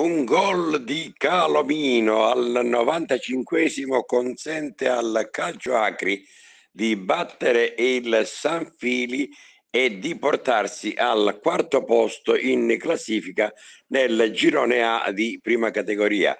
Un gol di Calomino al 95 consente al Calcio Acri di battere il San Fili e di portarsi al quarto posto in classifica nel girone A di prima categoria,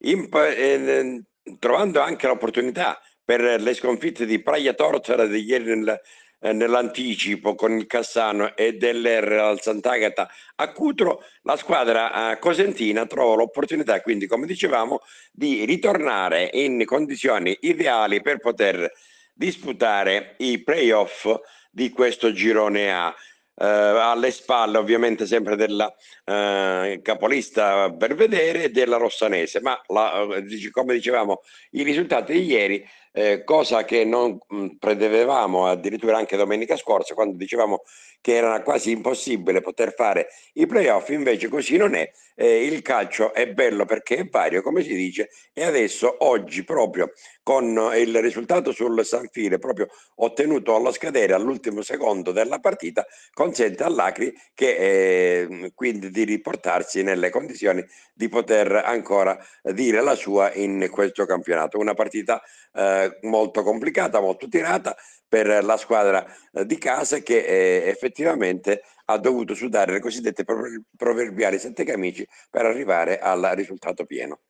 in, eh, trovando anche l'opportunità per le sconfitte di Praia Tortora di ieri nel eh, nell'anticipo con il Cassano e dell'R al Sant'Agata a Cutro, la squadra eh, cosentina trova l'opportunità, quindi come dicevamo, di ritornare in condizioni ideali per poter disputare i playoff di questo girone A eh, alle spalle ovviamente sempre della eh, capolista per vedere della Rossanese, ma la, eh, come dicevamo i risultati di ieri, eh, cosa che non mh, mm, prevedevamo addirittura anche domenica scorsa quando dicevamo che era quasi impossibile poter fare i playoff, invece così non è, il calcio è bello perché è vario come si dice e adesso oggi proprio con il risultato sul Sanfile proprio ottenuto alla scadere all'ultimo secondo della partita con consente all'Acri che, eh, quindi di riportarsi nelle condizioni di poter ancora dire la sua in questo campionato. Una partita eh, molto complicata, molto tirata per la squadra eh, di casa che eh, effettivamente ha dovuto sudare le cosiddette proverbiali sette camici per arrivare al risultato pieno.